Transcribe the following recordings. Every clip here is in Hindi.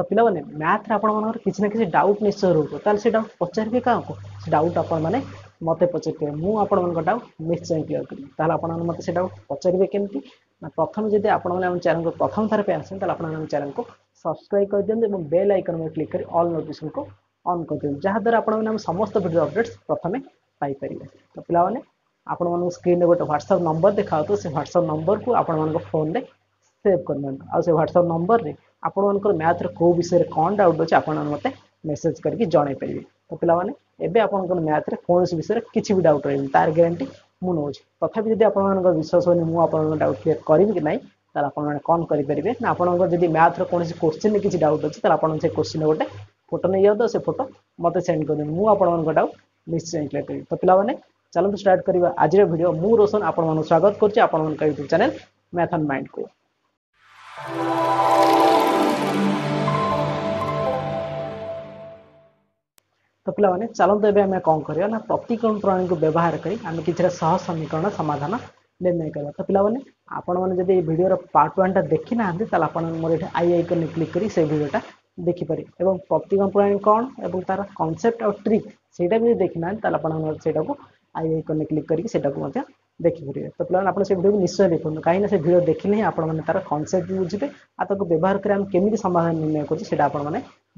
ତ ପିଲାମାନେ ମ୍ୟାଥରେ ଆପଣମାନଙ୍କର କିଛି ନା କିଛି ଡାଉଟ୍ ନିଶ୍ଚୟ ରହୁଥିବ ତାହେଲେ ସେ ଡାଉଟ୍ ପଚାରିବେ କାହାକୁ ସେ ଡାଉଟ୍ ଆପଣମାନେ ମୋତେ ପଚାରିବେ ମୁଁ ଆପଣମାନଙ୍କ ଡାଉଟ୍ ନିଶ୍ଚୟ କ୍ଲିୟର୍ କରିବି ତାହେଲେ ଆପଣମାନେ ମୋତେ ସେ ଡାଉଟ୍ ପଚାରିବେ କେମିତି ନା ପ୍ରଥମେ ଯଦି ଆପଣମାନେ ଆମ ଚ୍ୟାନେଲକୁ ପ୍ରଥମ ଥର ପାଇଁ ଆସନ୍ତି ତାହେଲେ ଆପଣମାନେ ଆମ ଚ୍ୟାନେଲକୁ ସବସ୍କ୍ରାଇବ୍ କରିଦିଅନ୍ତୁ ଏବଂ ବେଲ୍ ଆଇକନ୍ ଉପରେ କ୍ଲିକ୍ କରି ଅଲ୍ ନୋଟିଫିକେସନ୍କୁ ଅନ୍ କରିଦିଅନ୍ତୁ ଯାହାଦ୍ୱାରା ଆପଣମାନେ ଆମ ସମସ୍ତ ଭିଡ଼ିଓ ଅପଡ଼େଟ୍ସ ପ୍ରଥମେ ପାଇପାରିବେ ତ ପିଲାମାନେ ଆପଣମାନଙ୍କୁ ସ୍କ୍ରିନ୍ରେ ଗୋଟେ ହ୍ୱାଟ୍ସଆପ୍ ନମ୍ବର ଦେଖାହେଉଥିବ ସେ ହ୍ୱାଟ୍ସଆପ୍ ନମ୍ବରକୁ ଆପଣମାନଙ୍କ ଫୋନ୍ରେ ସେଭ୍ କରିନିଅନ୍ତୁ ଆଉ ସେ ହ୍ୱାଟ୍ସଆପ୍ ନମ୍ବରରେ ଆପଣମାନଙ୍କର ମ୍ୟାଥ୍ର କେଉଁ ବିଷୟରେ କ'ଣ ଡାଉଟ୍ ଅଛି ଆପଣ ମୋତେ ମେସେଜ୍ କରିକି ଜଣାଇ ପାରିବେ ତ ପିଲାମାନେ ଏବେ ଆପଣଙ୍କର ମ୍ୟାଥ୍ରେ କୌଣସି ବିଷୟରେ କିଛି ବି ଡାଉଟ୍ ରହିବନି ତାର ଗ୍ୟାରେଣ୍ଟି ମୁଁ ନେଉଛି ତଥାପି ଯଦି ଆପଣମାନଙ୍କର ବିଶ୍ୱାସ ହେଉନି ମୁଁ ଆପଣଙ୍କ ଡାଉଟ୍ କ୍ଲିୟର କରିବି କି ନାହିଁ ତାହେଲେ ଆପଣମାନେ କ'ଣ କରିପାରିବେ ନା ଆପଣଙ୍କର ଯଦି ମ୍ୟାଥ୍ର କୌଣସି କୋଶ୍ଚିନ୍ରେ କିଛି ଡାଉଟ୍ ଅଛି ତାହେଲେ ଆପଣ ସେ କୋଶ୍ଚିନ୍ରେ ଗୋଟେ ଫଟୋ ନେଇଯାଉ ସେ ଫଟୋ ମୋତେ ସେଣ୍ଡ କରିଦିଅନ୍ତୁ ମୁଁ ଆପଣମାନଙ୍କ ଡାଉଟ୍ ନିଶ୍ଚୟ କ୍ଲିୟର୍ କରିବି ତ ପିଲାମାନେ ଚାଲନ୍ତୁ ଷ୍ଟାର୍ଟ କରିବା ଆଜିର ଭିଡ଼ିଓ ମୁଁ ରୋଶନ ଆପଣମାନଙ୍କୁ ସ୍ୱାଗତ କରୁଛି ଆପଣମାନଙ୍କ ୟୁଟ୍ୟୁବ୍ ଚ୍ୟାନେଲ୍ ମ୍ୟାଥ୍ ଆଣ୍ଡ ମାଇଣ୍ଡକୁ तो पे चलत तो कौन कर प्रतिकरण प्रणाली को व्यवहार करें समीकरण समाधान निर्णय कर तो पे आपड़ी भिडियोर पार्ट वन टा देखी ना आप मोर आई आई कन क्लिक कर देखिपर एवं प्रतिकरण प्रणाली कौन और तो तार कनसेप्ट और ट्रिक से भी देखी ना आपटा को आई आई कन क्लिक करके देखिपर तो पे आपड़ को निश्चय देखते कहीं भिड देखने आपने तार कनसेप्ट बुझे आ तक व्यवहार करें कमी समाधान निर्णय करेंगे आप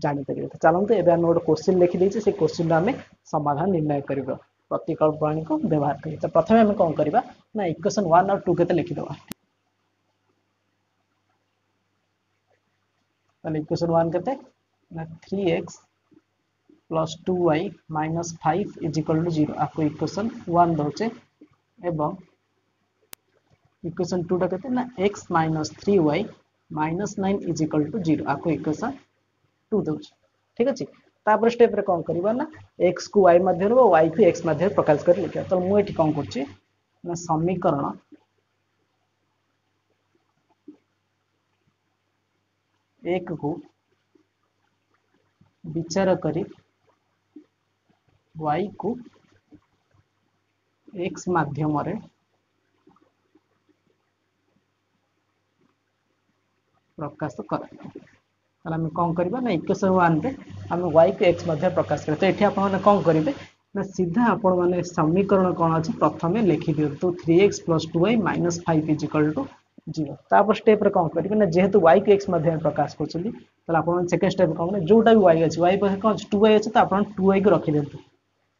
जापरिव तो चलते एवं गोटे क्वेश्चन लिखीदे से क्वेश्चन रे समाधान निर्णय कर प्रतिकल्प प्राणी को व्यवहार कर तो प्रथम आम कौन करवा ना इक्वेशन वन आर टू के लिखिद इक्वेशन वन के three X plus two Y minus five equal to zero आपको इक्वेशन वन दौचे एवं इक्वेशन टू टा के X minus three Y minus nine equal to zero आपको इक्वेशन टू दूसरे ठीक अच्छे तापर स्टेप कौन करवा ना एक्स को वाई मध्यम वाई को एक्स मध्यम प्रकाश कर लिखा तो मुझे कौन कर समीकरण एक को विचार कर वाई को एक्स मध्यम प्रकाश कर ତାହେଲେ ଆମେ କ'ଣ କରିବା ନା ଇକ୍ୱେସନ୍ ୱାନ୍ରେ ଆମେ ୱାଇକୁ ଏକ୍ସ ମଧ୍ୟ ପ୍ରକାଶ କରିବା ତ ଏଠି ଆପଣମାନେ କ'ଣ କରିବେ ନା ସିଧା ଆପଣମାନେ ସମୀକରଣ କ'ଣ ଅଛି ପ୍ରଥମେ ଲେଖିଦିଅନ୍ତୁ three X plus two Y minus five equal to zero ତାପରେ ଷ୍ଟେପ୍ରେ କ'ଣ କରିବେ ନା ଯେହେତୁ ୱାଇକୁ ଏକ୍ସ ମାଧ୍ୟମରେ ପ୍ରକାଶ କରୁଛନ୍ତି ତାହେଲେ ଆପଣମାନେ ସେକେଣ୍ଡ ଷ୍ଟେପ୍ କ'ଣ ମାନେ ଯେଉଁଟା ବି ୱାଇ ଅଛି ୱାଇ ପାଖରେ କ'ଣ ଅଛି ଟୁ ୱାଇ ଅଛି ତ ଆପଣ ଟୁ ୱାଇକୁ ରଖିଦିଅନ୍ତୁ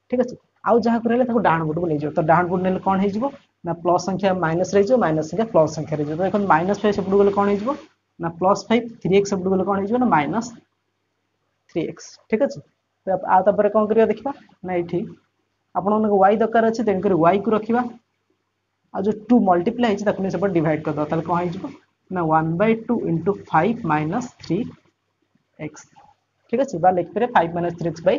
ଠିକ୍ ଅଛି ଆଉ ଯାହାକୁ ରହିଲେ ତାକୁ ଡାହାଣ ପଟକୁ ନେଇଯିବ ତ ଡାହାଣ ପଟକୁ ନେଲେ କ'ଣ ହେଇଯିବ ନା ପ୍ଲସ୍ ସଂଖ୍ୟା ମାଇନସ୍ ରହିଯିବ ମାଇନସ୍ ସଂଖ୍ୟା ପ୍ଲସ୍ ସଂଖ୍ୟା ରହିଯିବ ଦେଖନ୍ତୁ ମାଇନସ୍ ଫାଇଭ୍ ସେପଟକୁ ଗଲେ କ'ଣ ହେଇଯିବ ना प्लस फाइव थ्री एक्स एपट गले कौन हो माइनस थ्री एक्स ठीक अच्छे आपर कौन कर देखा ना ये आपण वाई दरकार अच्छे तेणुक वाई को रखा आ जो टू मल्टीप्लाई सेपट डिड करद तेल कौन हो ना one by two into five minus three X ठीक अच्छे बा लिखिपर five minus three X by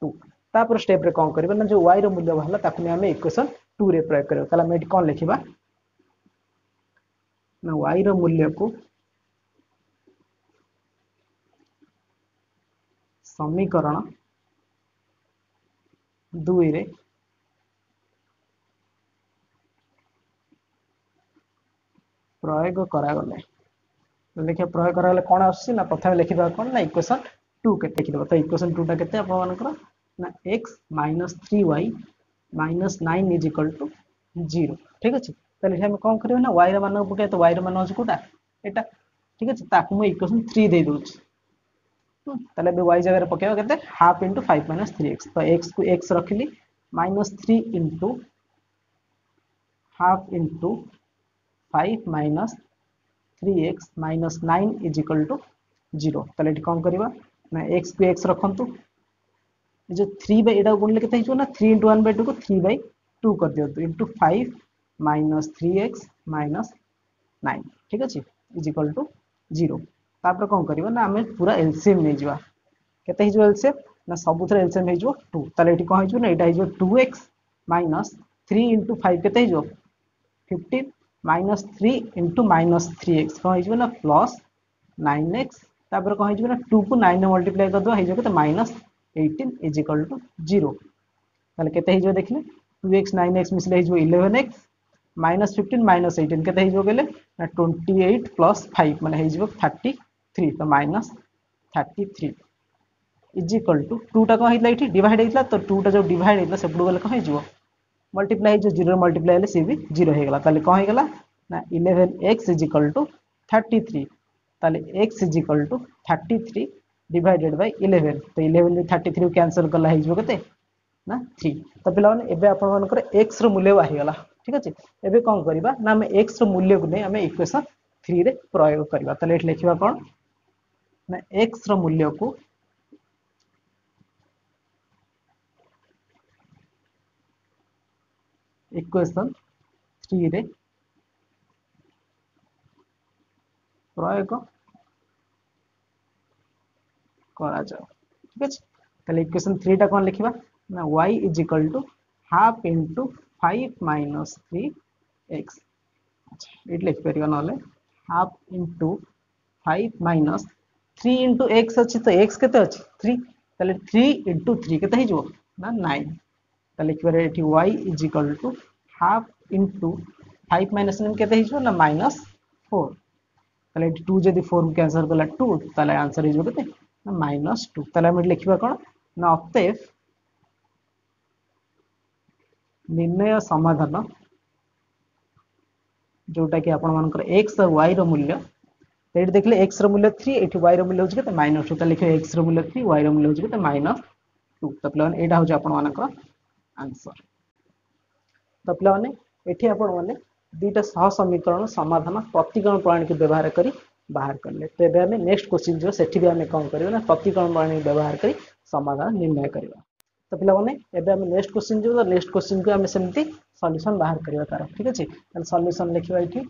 two तापर स्टेप कौन कर जो वाई रूल्य बाहर आम इक्वेसन टू रे प्रयोग कर कौन लिखा ना वाई रूल्य को ସମୀକରଣ ଦୁଇରେ ପ୍ରୟୋଗ କରାଗଲେ ଦେଖିବା ପ୍ରୟୋଗ କରାଗଲେ କ'ଣ ଆସୁଛି ନା ପ୍ରଥମେ ଲେଖିଦେବା କ'ଣ ନା ଇକ୍ୱେସନ୍ ଟୁ କେତେ ଲେଖିଦେବା ତ ଇକ୍ୱେସନ୍ ଟୁଟା କେତେ ଆପଣମାନଙ୍କର ନା X minus three Y minus nine is equal to zero ଠିକ୍ ଅଛି ତାହେଲେ ଏଠି ଆମେ କ'ଣ କରିବା ନା ୱାଇର ମାନ ପକାଇବା ତ ୱାଇର ମାନ ହେଉଛି କେଉଁଟା ଏଇଟା ଠିକ୍ ଅଛି ତାକୁ ମୁଁ ଇକ୍ୱେସନ୍ ଥ୍ରୀ ଦେଇଦେଉଛି তাহলে ଏବେ y ଜାଗାରେ ପକେଇବା କେତେ half into five minus three X ତ ଏକ୍ସକୁ ଏକ୍ସ ରଖିଲି minus three into half into five minus three X minus nine is equal to zero তাহলে এটি কম করা না এক্স কু এক্স রাখতু এই যে থ্রি বাই এটা গুণলে কেতে হয়েছে না three into one by two কু থ্রি বাই টু করে দিও into five minus three X minus nine ঠিক আছে ইজ ইকাল টু জিরো ତାପରେ କ'ଣ କରିବା ନା ଆମେ ପୁରା ଏଲସିଏମ୍ ନେଇଯିବା କେତେ ହେଇଯିବ ଏଲସିଏମ୍ ନା ସବୁଥିରେ ଏଲସିଏମ୍ ହେଇଯିବ ଟୁ ତାହେଲେ ଏଠି କ'ଣ ହେଇଯିବ ନା ଏଇଟା ହେଇଯିବ two X minus three into five କେତେ ହେଇଯିବ fifteen minus three into minus three X କ'ଣ ହେଇଯିବ ନା ପ୍ଲସ୍ ନାଇନ୍ ଏକ୍ସ ତାପରେ କ'ଣ ହେଇଯିବ ନା ଟୁକୁ ନାଇନ୍ରେ ମଲ୍ଟିପ୍ଲାଏ କରିଦେବା ହେଇଯିବ କେତେ minus eighteen is equal to zero ତାହେଲେ କେତେ ହେଇଯିବ ଦେଖିଲେ ଟୁ ଏକ୍ସ ନାଇନ୍ ଏକ୍ସ ମିଶିଲେ ହେଇଯିବ eleven x minus fifteen minus eighteen के हो गले ट्वेंटी एट प्लस फाइव मैंने थर्टी थ्री तो minus thirty three is equal to टूटा कौन होता ये डिवाइड होता तो टूटा जो डिवाइड होता सेपट गले कौन हो मल्टीप्लाई जो जीरो मल्टीप्लाई हेल्ले सी भी जीरो होगा कौन गला ना eleven x is equal to thirty three ताले x is equal to thirty three divided by eleven तो इलेवेन थर्टी थ्री कैनसल कला होते ना थ्री तो पे एवं आपर एक्स रूल्य बाहरीगला ठीक अच्छे एवं कौन करवा ना आम एक्स रूल्य को नहीं आम इक्वेसन थ्री रे प्रयोग करवा लिखा कौन मैं एक्स रूल्य को इक्वेशन थ्री रे प्रयोग करकेशन थ्री टा कौन लिखा ना y is equal to half into five minus three x ये लिखिपर ना half into five minus three into x अच्छे तो एक्स के थ्री थ्री इंटु थ्री के नाइन लिखे y is equal to half into five minus nine के माइनस फोर टू जब फोर को क्या कला टू आंसर के माइनस टू तुम लिखा कौन ना अतएफ निर्णय समाधान जोटा कि आप एक्स वाई रूल्य ये देखे एक्स रूल्य थ्री ये वाई रूल्य हो माइनस टू तो लिखे x value three y value हो माइनस टू तो पे यहाँ हूँ तो पे आपने दुटा सह समीकरण समाधान प्रतिकरण प्रणाली को व्यवहार कर बाहर करें तो ये आम नेक्स्ट क्वेश्चन जो सी भी आम कौन कर प्रतिकरण प्रणाली व्यवहार कर समाधान निर्णय करवा तो पे आम नेक्स्ट क्वेश्चन जो नेक्स्ट क्वेश्चन को आम सेमती सल्यूसन बाहर करवा तार ठीक है सल्यूशन लिखा ये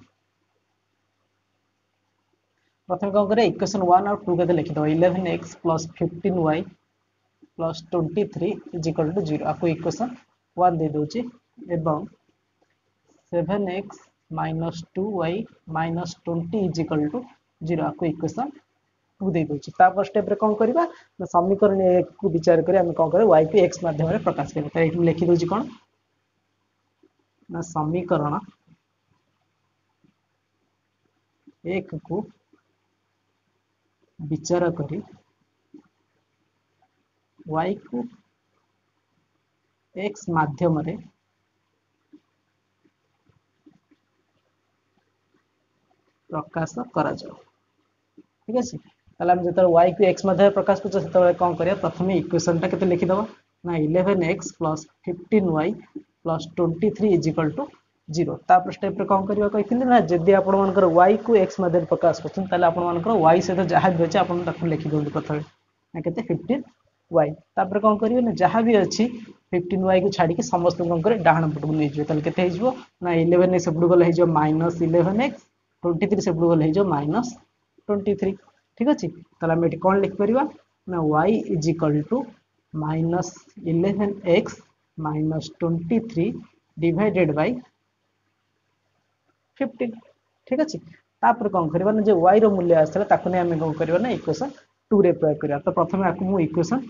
प्रथम कौन कर इक्वेशन वन और टू कहते लिखीद eleven x plus fifteen y plus twenty three is equal to zero आपको इक्वेशन वन देदेव seven x minus two Y minus twenty is equal to zero आपको इक्वेशन टू देदेप स्टेप कौन करवा समीकरण को विचार कर वाई को एक्स मध्यम प्रकाश कर लिखिद कौन ना समीकरण एक को विचार कर प्रकाश कर ठीक है प्रकाश करते कौन कर प्रथम इक्वेसन टाइम लिखीद ना eleven x plus fifteen y plus twenty three is equal to zero तो प्रश्न कौन करना ना जदि आपर वाई को एक्स मध्य प्रकाश कर वाई सहित जहाँ भी अच्छे आप लिखिद प्रथम के फिफ्टन वाई तापर कौन करेंगे ना जहाँ भी अच्छी फिफ्टन वाई को छाड़ी समस्त कौन करेंगे डाण पटक नहीं हो ना इलेवेन एक्स एपटू गल minus eleven x twenty three सेपटू गल माइनस ट्वेंटी थ्री ठीक अच्छे तो आम ये कौन लिखिपर ना y is equal to minus eleven x minus twenty three divided by fifty ठीक अच्छे तापर कौन कर मूल्य रूल्य आसाला कौन करना इक्वेसन टू रे प्रयोग कर तो प्रथम आपको इक्वेसन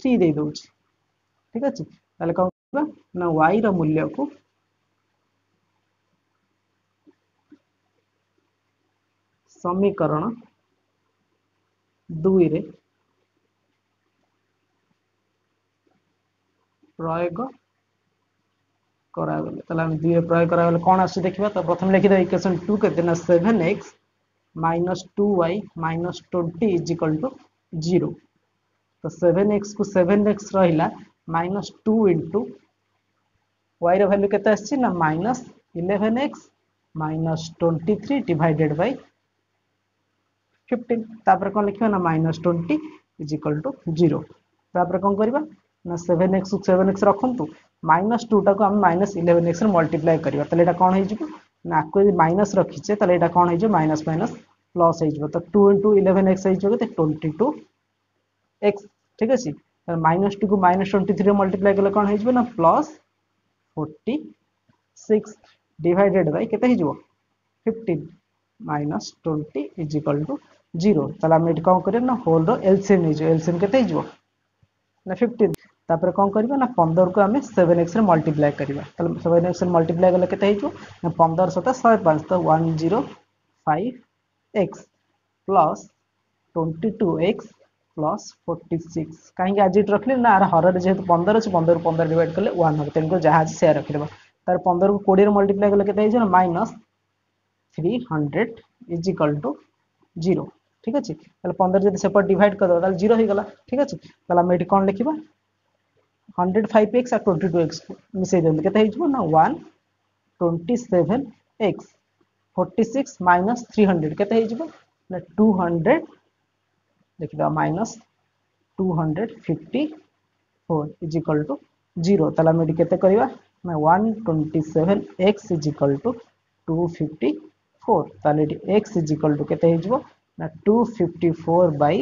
थ्री दे दूसरी ठीक अच्छे तेल कौन ना वाई रूल्य को समीकरण दुई रे प्रयोग କରାଗଲେ ତାହେଲେ ଆମେ ଦୁଇ ପ୍ରୟୋଗ କରାଗଲେ କ'ଣ ଆସୁଛି ଦେଖିବା ତ ପ୍ରଥମେ ଲେଖିଦେବା ଇକ୍ୱେସନ୍ ଟୁ କେତେ ନା seven x minus two Y minus twenty is equal to zero ତ ସେଭେନ୍ ଏକ୍ସକୁ ସେଭେନ୍ ଏକ୍ସ ରହିଲା ମାଇନସ୍ ଟୁ ଇଣ୍ଟୁ ୱାଇର ଭ୍ୟାଲ୍ୟୁ କେତେ ଆସିଛି ନା minus eleven x minus twenty three divided by fifteen ତାପରେ କ'ଣ ଲେଖିବା ନା minus twenty is equal to zero ତାପରେ କ'ଣ କରିବା ନା ସେଭେନ୍ ଏକ୍ସକୁ ସେଭେନ୍ ଏକ୍ସ ରଖନ୍ତୁ মাইনাস টুটাকে আমি মাইনাস ইলেভেন এক্সরে মল্টিপ্লাই କରିବା তাহলে এটা କ'ଣ ହେଇଯିବ ନା ଆକୁ ଯଦି ମାଇନସ୍ ରଖିଛେ ତାହେଲେ ଏଇଟା କ'ଣ ହେଇଯିବ ମାଇନସ୍ ମାଇନସ୍ ପ୍ଲସ୍ ହେଇଯିବ ତ ଟୁ ଇଣ୍ଟୁ ଇଲେଭେନ୍ ଏକ୍ସ ହେଇଯିବ କେତେ ଟ୍ୱେଣ୍ଟି ଟୁ ଏକ୍ସ ଠିକ୍ ଅଛି ତାହେଲେ ମାଇନସ୍ ଟୁକୁ ମାଇନସ୍ ଟ୍ୱେଣ୍ଟି ଥ୍ରୀରେ ମଲ୍ଟିପ୍ଲାଏ କଲେ କ'ଣ ହେଇଯିବ ନା plus forty six divided by କେତେ ହେଇଯିବ fifteen minus twenty is equal to zero ତାହେଲେ ଆମେ ଏଠି କ'ଣ କରିବା ନା ହୋଲ୍ର ଏଲ୍ସିଏମ୍ ହେଇଯିବ ଏଲ୍ସିଏମ୍ କେତେ ହେଇଯିବ ନା ଫିଫ୍ଟିନ୍ तापर कौन कर पंदर को आम सेवेन एक्स मल्टीप्लाय करवा सेवेन एक्स मल्टीप्लाय गले कत पंदर सत शह पाँच तो one zero five x plus twenty two x plus forty six कहीं आज रखिले ना आर हर जेहे पंदर अच्छे पंदर को पंदर डिवाइड कले वन हम तेणुक जहाँ अच्छे से रखिद तार पंदर को कोड़े मल्टीप्लाय गले के minus three hundred is equal to zero ठीक अच्छे पंदर जब सेपट डिड करदे जीरो ठीक अच्छे कौन लिखा हंड्रेड फाइव एक्स आ ट्वेंटी टू एक्स मिसई दिखते ना one twenty seven x forty six minus three hundred के टू हंड्रेड देखा minus two hundred fifty four is equal to zero one twenty seven x is equal to two fifty four ताल एक्स इज इक्वल टू के two fifty four by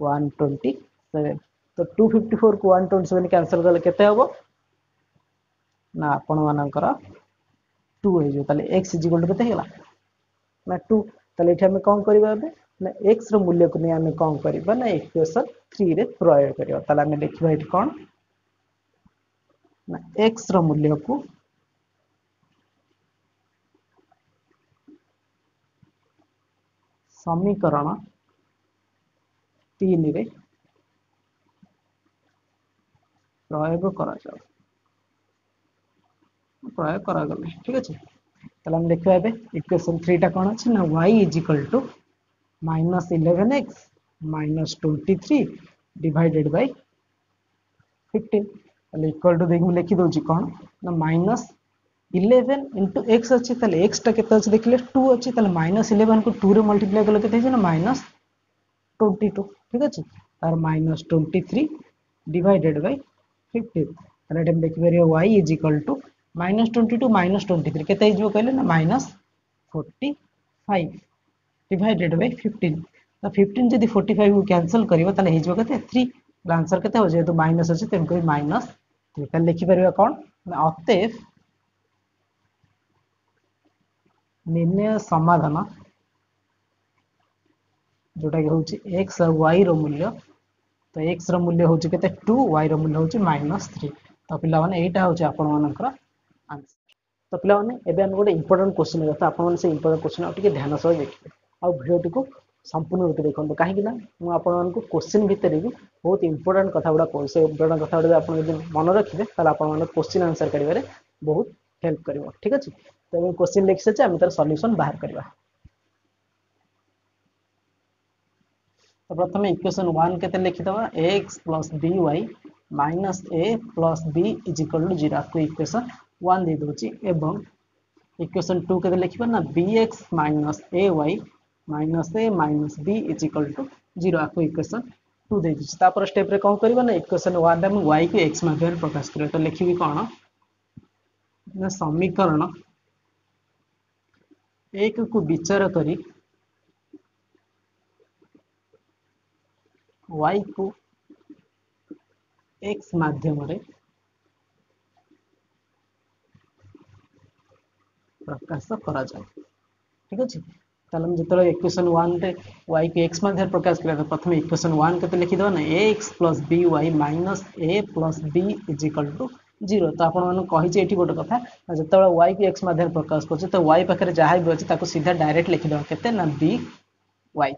one twenty seven तो टू फिफ्टी फोर को वन ट्वेंटी सेवेन क्यासल कले के ना आपण मानकर टू हो एक्स टू के ना ये कौन करवा ना एक्स रूल्य को नहीं आम कौन करवा ना थ्री रे प्रयोग करवा आम ये कौन ना एक्स रूल्य को समीकरण तीन रे প্রয় করা যাব। প্রয়োগ করা গেল ঠিক আছে তাহলে আমি লিখваю এই ইকুয়েশন 3 টা কোন আছে না y = -11x - 23 / 15 তাহলে इक्वल टू দেখুন লিখি দوںছি কোন না - 11 * x আছে তাহলে x টা কত আছে দেখিলে 2 আছে তাহলে -11 কো 2 রে মাল্টিপ্লাই করলে কত হয় না - 22 ঠিক আছে আর -23 / फिफ्टी देखिपर y is equal to minus twenty two minus twenty three कहले ना minus forty five divided by fifteen तो फिफ्टन जब फोर्टी फाइव को क्यासल करते थ्री आंसर के माइनस अच्छे तेणुक माइनस थ्री तेल लिखिपर कौन अतएव निर्णय समाधान जोटा कि हूँ एक्स वाई रूल्य ତ ଏକ୍ସର ମୂଲ୍ୟ ହେଉଛି କେତେ ଟୁ ୱାଇର ମୂଲ୍ୟ ହେଉଛି ମାଇନସ୍ ଥ୍ରୀ ତ ପିଲାମାନେ ଏଇଟା ହେଉଛି ଆପଣମାନଙ୍କର ଆନ୍ସର ତ ପିଲାମାନେ ଏବେ ଆମେ ଗୋଟେ ଇମ୍ପୋର୍ଟାଣ୍ଟ କୋଶ୍ଚିନ୍ କଥା ଆପଣମାନେ ସେ ଇମ୍ପୋର୍ଟାଣ୍ଟ କୋଶ୍ଚିନ୍ ଆଉ ଟିକେ ଧ୍ୟାନ ସହ ଦେଖିବେ ଆଉ ଭିଡ଼ିଓଟିକୁ ସମ୍ପୂର୍ଣ୍ଣ ରୂପେ ଦେଖନ୍ତୁ କାହିଁକି ନା ମୁଁ ଆପଣମାନଙ୍କୁ କୋଶ୍ଚିନ୍ ଭିତରେ ବି ବହୁତ ଇମ୍ପୋର୍ଟାଣ୍ଟ କଥା ଗୁଡ଼ା କହୁଛି ସେ ଇମ୍ପୋର୍ଟାଣ୍ଟ କଥା ଗୁଡ଼ା ଆପଣ ଯଦି ମନେ ରଖିବେ ତାହେଲେ ଆପଣମାନେ କୋଶ୍ଚିନ୍ ଆନ୍ସର କରିବାରେ ବହୁତ ହେଲ୍ପ କରିବ ଠିକ୍ ଅଛି ତ ଏବେ କୋଶ୍ଚିନ୍ ଲେଖି ସାରିଛେ ଆମେ ତାର ସଲ୍ୟୁସନ୍ ବାହାର କରିବା তপর প্রথমে ইকুয়েশন 1 কেটে লিখি দবা x + dy - a + b = 0 আকো ইকুয়েশন 1 দি দিছি এবং ইকুয়েশন 2 কেটে লিখিবা না bx - ay - a - b = 0 আকো ইকুয়েশন 2 দি দিছি তারপর স্টেপ রে কোন করিবা না ইকুয়েশন 1 রে আমি y কে x মা ভেৰ প্রকাশ কৰে তো লিখিবি কোন এই সমীকরণ এককক বিচাৰ কৰি y কো x মাধ্যমেৰে থাক basta পৰা যাই। ঠিক আছে? তলে আমি জতৰ ইকুৱেচন 1 ত y কে x মাজেৰে প্ৰকাশ কৰিলে প্ৰথম ইকুৱেচন 1 কতো লিখি দবা না ax + by - a + b = 0। ত আপোনাক কহিছে এতিটো গোট কথা। যেতিয়া y কে x মাজেৰে প্ৰকাশ কৰছোঁ তে y পাখৰে যাহে বি আছে তাকো সিধা ডাইৰেক্ট লিখি দবা। কেতে না b y।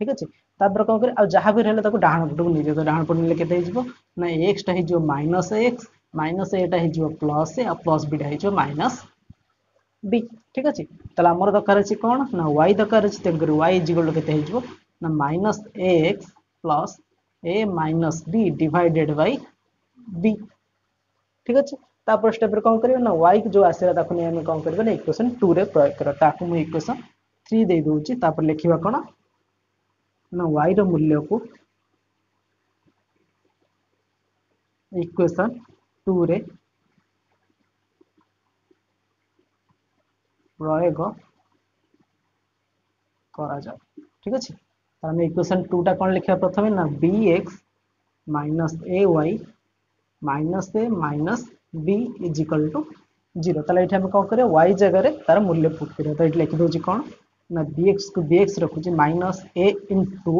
ঠিক আছে? ᱛᱟᱵᱚᱨ ᱠᱚᱝᱠᱨᱤ ᱟᱨ ᱡᱟᱦᱟᱸ ᱵᱤ ᱨᱮᱦᱮᱞᱮ ᱛᱟᱠᱚ ᱰᱟᱱ ᱵᱩᱴᱩ ᱱᱤᱡᱮᱛᱟ ᱨᱟᱦᱟᱱ ᱯᱩᱨᱤ ᱞᱮᱠᱮᱛᱮ ᱦᱤᱡᱵᱚ ᱱᱟ എ ᱮᱠᱥ ᱛᱟ ᱦᱤᱡᱚ ᱢᱟᱭᱱᱟᱥ ᱮᱠᱥ ᱢᱟᱭᱱᱟᱥ ᱮ ᱴᱟ ᱦᱤᱡᱵᱚ ᱯᱞᱟᱥ ᱮ ᱟᱨ ᱯᱞᱟᱥ ᱵᱤ ᱴᱟ ᱦᱤᱡᱚ ᱢᱟᱭᱱᱟᱥ ᱵᱤ ᱴᱷᱤᱠ ᱟᱪᱷᱮ ᱛᱟᱞᱮ ᱟᱢᱨᱚ ᱫᱚᱠᱟᱨ ᱟᱪᱷᱮ ᱠᱚᱱ ᱱᱟ ᱣᱟᱭ ᱫᱚᱠᱟᱨ ᱟᱪᱷᱮ ᱛᱮᱝᱠᱨᱤ ᱣᱟᱭ = ᱠᱮᱛᱮ ᱦᱤᱡᱵᱚ ᱱᱟ ᱢᱟᱭᱱᱟᱥ ᱮᱠᱥ ᱯᱞᱟᱥ ᱮ নাহাইরা মূল্যক ইকুয়েশন 2 রে পুরো রেক ক করা যাক ঠিক আছে তাহলে ইকুয়েশন 2 টা কোন লিখা প্রথমে না bx - ay - a - b = 0 তাহলে এইটা আমি কোন করে y জায়গা রে তার মূল্য পূরতি রে তো এইটা লিখি দুছি কোন ନା bx କୁ bx ରଖୁଛି minus a into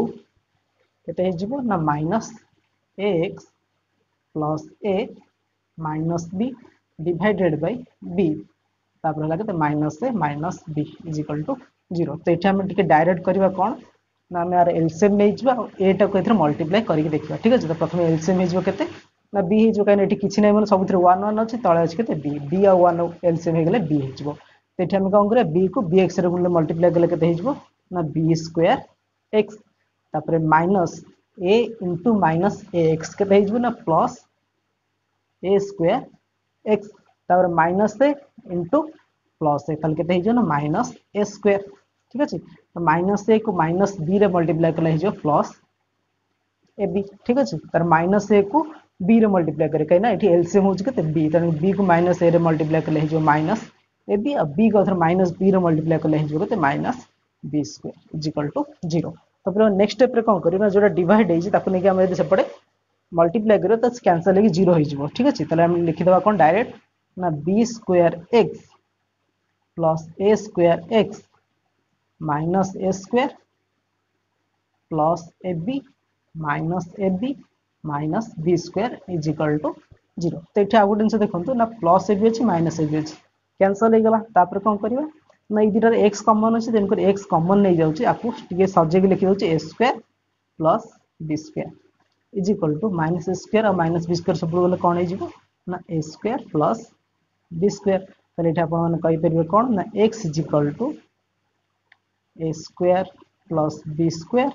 କେତେ ହେଇଯିବ ନା minus ax plus a minus b divided by b তারপরে হলা কেতে minus a minus b is equal to 0 তো এটা আমি টিকে ডাইরেক্ট করিবা কোন না আমি আর এলসিএম নেই যা a টা কো এথরে মাল্টিপ্লাই করিকে দেখিবা ঠিক আছে তো প্রথমে এলসিএম হইজো কেতে না b হইজো কারণ এটি কিছু নাই মানে সবুতরে 1 1 আছে তলে আছে কেতে b b আর 1 এলসিএম হই গলে b হইজো तो ये कौन करा बी को बी एक्स कले के b square x minus a into minus a x के plus a square x minus a into plus a ताल के माइनस ए स्क्वयर ठीक अच्छे तो माइनस ए को माइनस बी रे मल्टीप्लाय कले प्लस ए बी ठीक अच्छे तर माइनस ए को बी रे मल्टीप्लाय करें कहीं एलसीएम हो बी तेनाली बी माइनस ए रे मल्टीप्लाय कले माइनस maybe a बी को थर minus b रो multiply करले हिजो केते minus b square is 0 next step रे कोन करियो ना जोटा डिवाइड हेई ताको नेकी हम मल्टीप्लाई त कैंसिल 0 ठीक अछि तले हम लिखि देबा कोन डायरेक्ट ना b square x plus a square x minus a square plus ab minus ab minus b square is equal to 0 तो एठी आ गोटे देखंतु ना प्लस ab अछि माइनस ab अछि କ୍ୟାନସଲ୍ ହେଇଗଲା ତାପରେ କ'ଣ କରିବା ନା ଏଇ ଦୁଇଟାରେ ଏକ୍ସ କମନ୍ ଅଛି ତେଣୁକରି ଏକ୍ସ କମନ୍ ନେଇଯାଉଛି ଆକୁ ଟିକେ ସଜେଇକି ଲେଖିଦେଉଛି a square plus b square is equal to minus a square ଆଉ ମାଇନସ୍ ବି ସ୍କୋୟାର ସବୁବେଳେ ଗଲେ କ'ଣ ହେଇଯିବ ନା a square plus b square ତାହେଲେ ଏଠି ଆପଣମାନେ କହିପାରିବେ କ'ଣ ନା x is equal to a square plus b square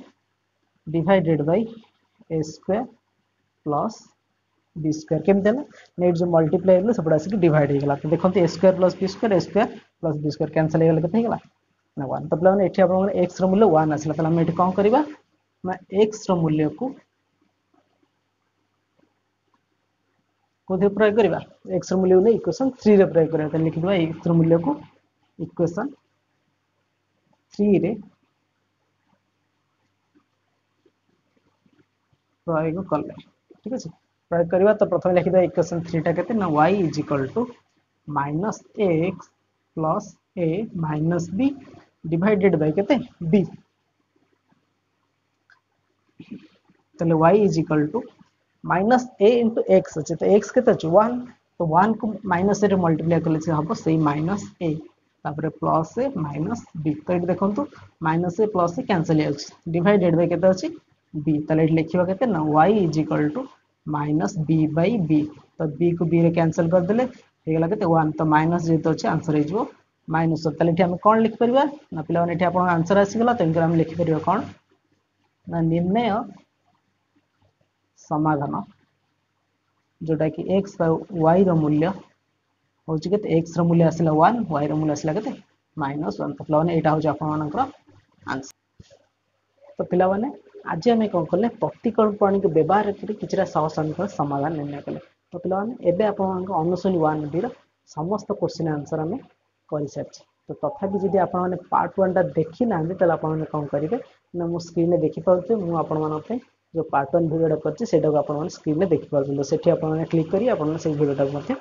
divided by a square plus b square केमती है नेट जो मल्टीप्लाई होगा सब आसिक डिवाइड होगा तो देखते a square plus b square a square plus b square cancel होगा कैसे ना वन तो पे ये आप एक्स रूल्य वन आसला तो आम ये कौन करवा ना एक्स रूल्य को कौन प्रयोग करवा एक्स रूल्य को नहीं इक्वेसन थ्री रे प्रयोग करवा तो लिखिदे एक्स रूल्य को इक्वेसन थ्री रे प्रयोग कले ठीक है ପ୍ରୟୋଗ କରିବା ତ ପ୍ରଥମେ ଲେଖିଦେବା ଇକ୍ୱେସନ୍ ଥ୍ରୀଟା କେତେ ନା y is equal to minus x plus a minus b divided by କେତେ ବି তাহলে y is equal to minus a into x আছে তো x কত আছে 1 তো 1 को minus এর मल्टीप्लाई করলে যা হবে সেই minus a তারপরে প্লাস a minus b তো এটা দেখুন তো minus a plus a cancel হয়ে যাচ্ছে ডিভাইডেড বাই কত আছে b তাহলে এটা লিখিবা কত না y is equal to -b/b ত b কো b নে ক্যানসেল কর দিলে হে গলাতে 1 তো - जितो আছে আনসার হিজবো - তলে এতি আমি কোন লিখি পারিব না পিলা বনে এতি আপন আনসার আসি গলা তেনকে আমি লিখি পারিব কোন না নিম্নে সমাধান যেটা কি x বা y ৰ মূল্য হউজ গতে x ৰ মূল্য আসিলা 1 y ৰ মূল্য আসিলা গতে -1 ত ফলা বনে এটা হউজ আপন আনকৰ আনসার তো পিলা বনে ଆଜି ଆମେ କ'ଣ କଲେ ପ୍ରତୀକରୂପାଣୀକୁ ବ୍ୟବହାର କରି କିଛିଟା ସହସନ୍ଧିର ସମାଧାନ ନିର୍ଣ୍ଣୟ କଲେ ତ ପିଲାମାନେ ଏବେ ଆପଣମାନଙ୍କ ଅନୁଶୂନୀ ୱାନ୍ ବିର ସମସ୍ତ କୋଶ୍ଚିନ୍ ଆନ୍ସର୍ ଆମେ କରିସାରିଛେ ତ ତଥାପି ଯଦି ଆପଣମାନେ ପାର୍ଟ ୱାନ୍ଟା ଦେଖିନାହାନ୍ତି ତାହେଲେ ଆପଣମାନେ କ'ଣ କରିବେ ନା ମୁଁ ସ୍କ୍ରିନ୍ରେ ଦେଖିପାରୁଛି ମୁଁ ଆପଣମାନଙ୍କ ପାଇଁ ଯେଉଁ ପାର୍ଟ ୱାନ୍ ଭିଡ଼ିଓଟା କରିଛି ସେଇଟାକୁ ଆପଣମାନେ ସ୍କ୍ରିନ୍ରେ ଦେଖିପାରୁଛନ୍ତି ସେଠି ଆପଣମାନେ କ୍ଲିକ୍ କରି ଆପଣମାନେ ସେଇ ଭିଡ଼ିଓଟାକୁ ମଧ୍ୟ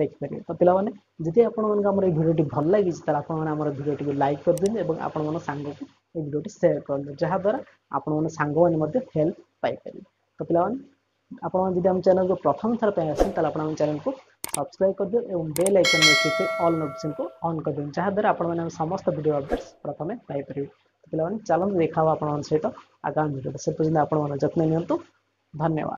ଦେଖିପାରିବେ ତ ପିଲାମାନେ ଯଦି ଆପଣମାନଙ୍କୁ ଆମର ଏଇ ଭିଡ଼ିଓଟି ଭଲ ଲାଗିଛି ତାହେଲେ ଆପଣମାନେ ଆମର ଭିଡ଼ିଓଟିକୁ ଲାଇକ୍ କରିଦିଅନ୍ତୁ ଏବଂ ଆପଣମାନଙ୍କ ସାଙ୍ଗକୁ ଏଇ ଭିଡ଼ିଓଟି ସେୟାର କରନ୍ତୁ ଯାହାଦ୍ୱାରା ଆପଣମାନେ ସାଙ୍ଗମାନେ ମଧ୍ୟ ହେଲ୍ପ ପାଇପାରିବେ ତ ପିଲାମାନେ ଆପଣମାନେ ଯଦି ଆମ ଚ୍ୟାନେଲକୁ ପ୍ରଥମ ଥର ପାଇଁ ଆସିଛନ୍ତି ତାହେଲେ ଆପଣ ଆମ ଚ୍ୟାନେଲକୁ ସବସ୍କ୍ରାଇବ୍ କରିଦିଅନ୍ତୁ ଏବଂ ବେଲ୍ ଆଇକନ୍ରେ କ୍ଲିକ୍ ଅଲ୍ ନୋଟିଫିକେସନ୍କୁ ଅନ୍ କରିଦିଅନ୍ତୁ ଯାହାଦ୍ୱାରା ଆପଣମାନେ ଆମ ସମସ୍ତ ଭିଡ଼ିଓ ଅପଡ଼େଟ୍ସ ପ୍ରଥମେ ପାଇପାରିବେ ପିଲାମାନେ ଚାଲନ୍ତୁ ଦେଖା ହେବ ଆପଣମାନଙ୍କ ସହିତ ଆଗାମୀ ଭିଡ଼ିଓରେ ସେ ପର୍ଯ୍ୟନ୍ତ ଆପଣମାନେ ଯତ୍ନ ନିଅନ୍ତୁ ଧନ୍ୟବାଦ